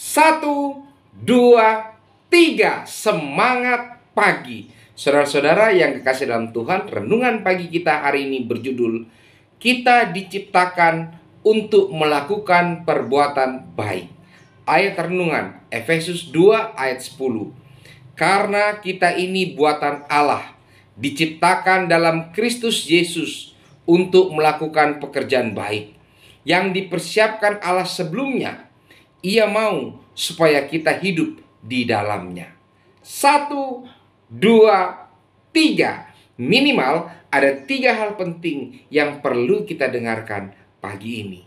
Satu, dua, tiga. Semangat pagi. Saudara-saudara yang kekasih dalam Tuhan, renungan pagi kita hari ini berjudul Kita diciptakan untuk melakukan perbuatan baik. Ayat renungan Efesus 2 ayat 10. Karena kita ini buatan Allah, diciptakan dalam Kristus Yesus untuk melakukan pekerjaan baik yang dipersiapkan Allah sebelumnya ia mau supaya kita hidup di dalamnya. Satu, dua, tiga. Minimal ada tiga hal penting yang perlu kita dengarkan pagi ini.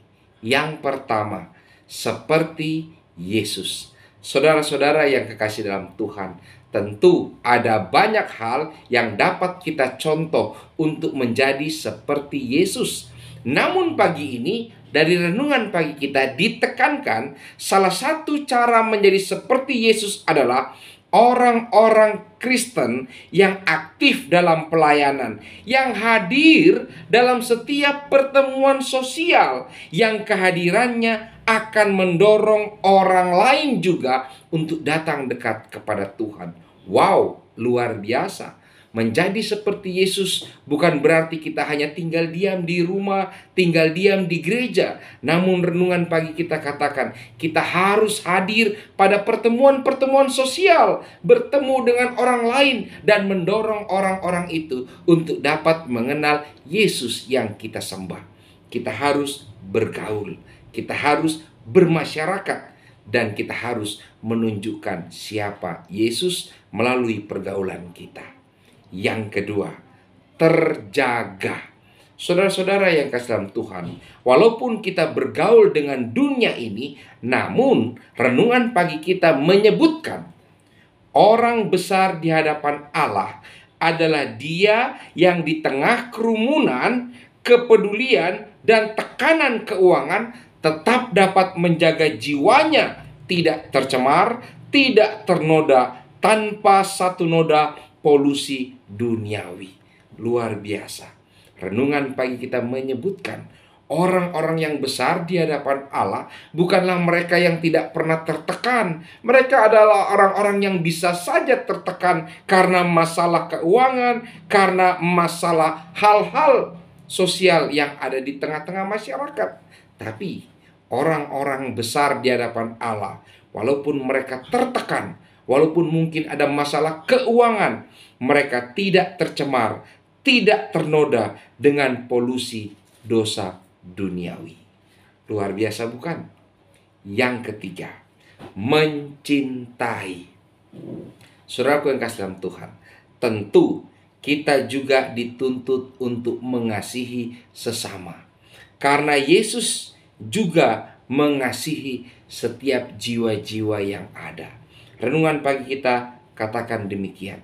Yang pertama, seperti Yesus. Saudara-saudara yang kekasih dalam Tuhan, tentu ada banyak hal yang dapat kita contoh untuk menjadi seperti Yesus namun pagi ini dari renungan pagi kita ditekankan salah satu cara menjadi seperti Yesus adalah orang-orang Kristen yang aktif dalam pelayanan, yang hadir dalam setiap pertemuan sosial, yang kehadirannya akan mendorong orang lain juga untuk datang dekat kepada Tuhan. Wow, luar biasa! Menjadi seperti Yesus bukan berarti kita hanya tinggal diam di rumah, tinggal diam di gereja. Namun renungan pagi kita katakan, kita harus hadir pada pertemuan-pertemuan sosial, bertemu dengan orang lain dan mendorong orang-orang itu untuk dapat mengenal Yesus yang kita sembah. Kita harus bergaul, kita harus bermasyarakat dan kita harus menunjukkan siapa Yesus melalui pergaulan kita. Yang kedua, terjaga. Saudara-saudara yang kasih dalam Tuhan, walaupun kita bergaul dengan dunia ini, namun renungan pagi kita menyebutkan orang besar di hadapan Allah adalah dia yang di tengah kerumunan, kepedulian, dan tekanan keuangan tetap dapat menjaga jiwanya tidak tercemar, tidak ternoda tanpa satu noda polusi duniawi. Luar biasa. Renungan pagi kita menyebutkan orang-orang yang besar di hadapan Allah bukanlah mereka yang tidak pernah tertekan. Mereka adalah orang-orang yang bisa saja tertekan karena masalah keuangan, karena masalah hal-hal sosial yang ada di tengah-tengah masyarakat. Tapi orang-orang besar di hadapan Allah, walaupun mereka tertekan, Walaupun mungkin ada masalah keuangan, mereka tidak tercemar, tidak ternoda dengan polusi dosa duniawi. Luar biasa bukan? Yang ketiga, mencintai. Surat yang kasih dalam Tuhan, tentu kita juga dituntut untuk mengasihi sesama. Karena Yesus juga mengasihi setiap jiwa-jiwa yang ada renungan pagi kita katakan demikian.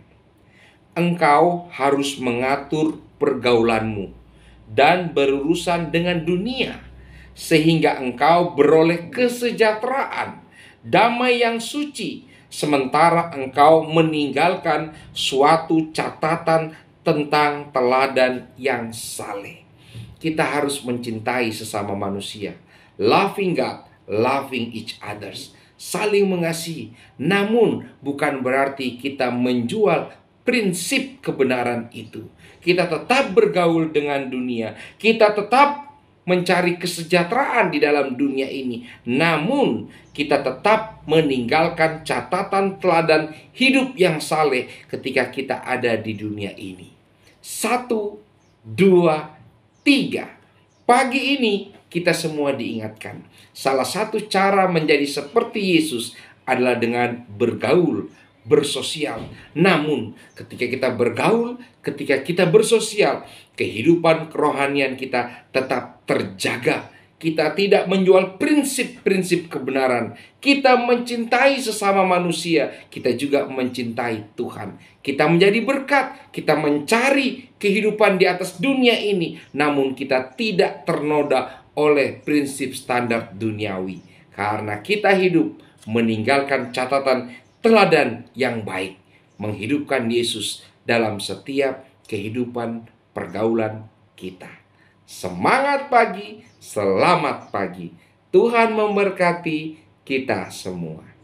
Engkau harus mengatur pergaulanmu dan berurusan dengan dunia sehingga engkau beroleh kesejahteraan, damai yang suci sementara engkau meninggalkan suatu catatan tentang teladan yang saleh. Kita harus mencintai sesama manusia. Loving God, loving each others saling mengasihi. Namun bukan berarti kita menjual prinsip kebenaran itu. Kita tetap bergaul dengan dunia, kita tetap mencari kesejahteraan di dalam dunia ini. Namun, kita tetap meninggalkan catatan teladan hidup yang saleh ketika kita ada di dunia ini. Satu, dua, tiga. Pagi ini kita semua diingatkan. Salah satu cara menjadi seperti Yesus adalah dengan bergaul, bersosial. Namun, ketika kita bergaul, ketika kita bersosial, kehidupan kerohanian kita tetap terjaga. Kita tidak menjual prinsip-prinsip kebenaran. Kita mencintai sesama manusia. Kita juga mencintai Tuhan. Kita menjadi berkat. Kita mencari kehidupan di atas dunia ini. Namun kita tidak ternoda oleh prinsip standar duniawi, karena kita hidup meninggalkan catatan teladan yang baik, menghidupkan Yesus dalam setiap kehidupan pergaulan kita. Semangat pagi, selamat pagi. Tuhan memberkati kita semua.